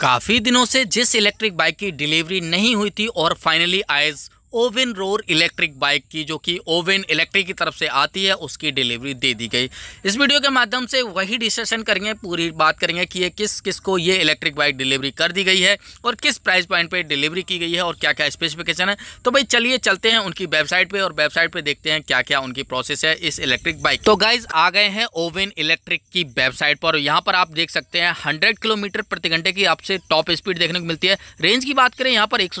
काफ़ी दिनों से जिस इलेक्ट्रिक बाइक की डिलीवरी नहीं हुई थी और फाइनली आज ओवन रोर इलेक्ट्रिक बाइक की जो कि ओवन इलेक्ट्रिक की तरफ से आती है उसकी डिलीवरी दे दी गई इस वीडियो के माध्यम से वही डिस्कशन करेंगे पूरी बात करेंगे कि ये किस किस को ये इलेक्ट्रिक बाइक डिलीवरी कर दी गई है और किस प्राइस पॉइंट पे डिलीवरी की गई है और क्या क्या स्पेसिफिकेशन है तो भाई चलिए चलते हैं उनकी वेबसाइट पर और वेबसाइट पर देखते हैं क्या क्या उनकी प्रोसेस है इस इलेक्ट्रिक बाइक तो गाइज आ गए हैं ओवन इलेक्ट्रिक की वेबसाइट पर यहाँ पर आप देख सकते हैं हंड्रेड किलोमीटर प्रति घंटे की आपसे टॉप स्पीड देखने को मिलती है रेंज की बात करें यहाँ पर एक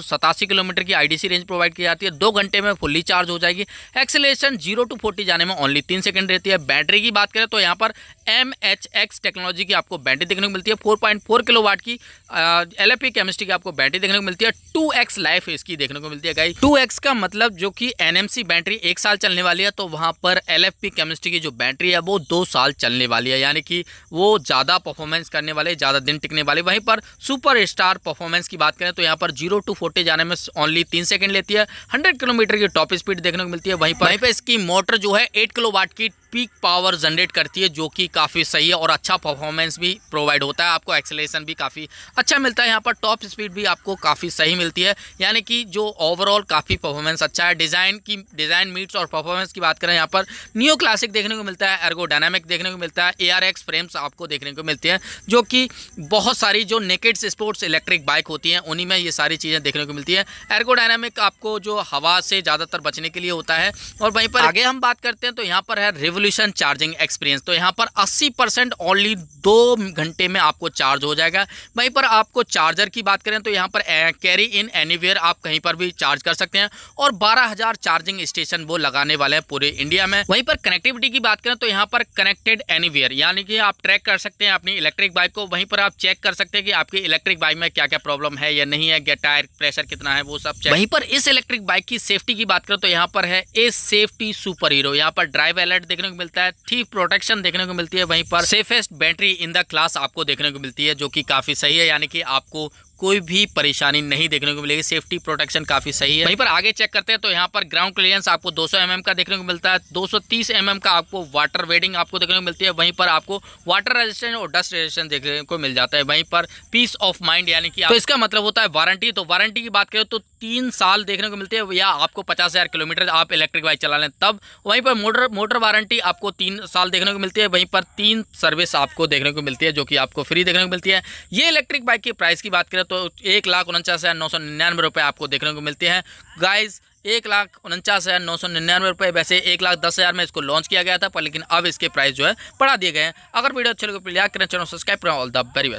किलोमीटर की आई रेंज प्रोवाइड की जाती है दो घंटे में फुल्ली चार्ज हो जाएगी एक्सेलेशन जीरो टू फोर्टी जाने में ओनली तीन सेकेंड रहती है बैटरी की बात करें तो यहाँ पर एम एच एक्स टेक्नोलॉजी की आपको बैटरी देखने को मिलती है four point four kilowatt की एल एफ केमिस्ट्री की आपको बैटरी देखने को मिलती है टू एक्स लाइफ इसकी देखने को मिलती है गाई टू एक्स का मतलब जो कि एन एम सी बैटरी एक साल चलने वाली है तो वहाँ पर एल एफ पी केमिस्ट्री की जो बैटरी है वो दो साल चलने वाली है यानी कि वो ज़्यादा परफॉर्मेंस करने वाले ज़्यादा दिन टिकने वाले वहीं पर सुपर स्टार परफॉर्मेंस की बात करें तो यहाँ पर जीरो टू फोर्टी जाने में ओनली तीन सेकेंड लेती है हंड्रेड किलोमीटर की टॉप स्पीड देखने को मिलती है वहीं पर वहीं पर इसकी मोटर जो है एट किलो वाट की पीक पावर जनरेट करती है जो कि काफ़ी सही है और अच्छा परफॉर्मेंस भी प्रोवाइड होता है आपको एक्सेलेशन भी काफ़ी अच्छा मिलता है यहाँ पर टॉप स्पीड भी आपको काफ़ी सही मिलती है यानी कि जो ओवरऑल काफ़ी परफॉर्मेंस अच्छा है डिज़ाइन की डिज़ाइन मीट्स और परफॉर्मेंस की बात करें यहाँ पर न्यू क्लासिक देखने को मिलता है एर्गो डायनामिक देखने को मिलता है ए फ्रेम्स आपको देखने को मिलती हैं जो कि बहुत सारी जो नेकेट्स स्पोर्ट्स इलेक्ट्रिक बाइक होती हैं उन्हीं में ये सारी चीज़ें देखने को मिलती है एर्गो डायनामिक आपको जो हवा से ज़्यादातर बचने के लिए होता है और वहीं पर आगे हम बात करते हैं तो यहाँ पर है रेवोल्यूशन चार्जिंग एक्सपीरियंस तो यहाँ पर 80 परसेंट ओनली दो घंटे में आपको चार्ज हो जाएगा वहीं पर आपको चार्जर की बात करें तो यहाँ पर कैरी इन एनीवेयर आप कहीं पर भी चार्ज कर सकते हैं और 12000 चार्जिंग स्टेशन वो लगाने वाले हैं पूरे इंडिया में वहीं पर कनेक्टिविटी की बात करें तो यहाँ पर कनेक्टेड एनीवेयर यानी कि आप ट्रैक कर सकते हैं अपनी इलेक्ट्रिक बाइक को वहीं पर आप चेक कर सकते हैं कि आपकी इलेक्ट्रिक बाइक में क्या क्या प्रॉब्लम है या नहीं है टायर प्रेशर कितना है वो सब चेक वहीं पर इस इलेक्ट्रिक बाइक की सेफ्टी की बात करें तो यहाँ पर है ए सेफ्टी सुपर हीरो यहाँ पर ड्राइव अलर्ट देखने को मिलता है थी प्रोटेक्शन देखने को मिलती है वहीं पर safest battery in the class आपको देखने को मिलती है जो कि काफ़ी सही है यानी कि आपको कोई भी परेशानी नहीं देखने को मिलेगी सेफ्टी प्रोटेक्शन काफ़ी सही है वहीं पर आगे चेक करते हैं तो यहाँ पर ग्राउंड क्लियरेंस आपको 200 mm का देखने को मिलता है 230 एमएम mm का आपको वाटर वेडिंग आपको देखने को मिलती है वहीं पर आपको वाटर रेजिस्टेंस और डस्ट रेजिस्टेंस देखने को मिल जाता है वहीं पर पीस ऑफ माइंड यानी कि तो इसका मतलब होता है वारंटी तो वारंटी की बात करें तो तीन साल देखने को मिलती है या आपको पचास हज़ार किलोमीटर आप इलेक्ट्रिक बाइक चला लें तब वहीं पर मोटर मोटर वारंटी आपको तीन साल देखने को मिलती है वहीं पर तीन सर्विस आपको देखने को मिलती है जो कि आपको फ्री देखने को मिलती है ये इलेक्ट्रिक बाइक की प्राइस की बात करें तो एक लाख उनचास हज़ार नौ सौ निन्यानवे रुपये आपको देखने को मिलते हैं गाइज़ एक लाख उनचास हज़ार नौ सौ निन्यानवे रुपये वैसे एक लाख दस हज़ार में इसको लॉन्च किया गया था पर लेकिन अब इसके प्राइस जो है बढ़ा दिए गए हैं अगर वीडियो अच्छे लगे प्लीज लाइक करें चैनल सब्सक्राइब करें ऑल द वेरी बेस्ट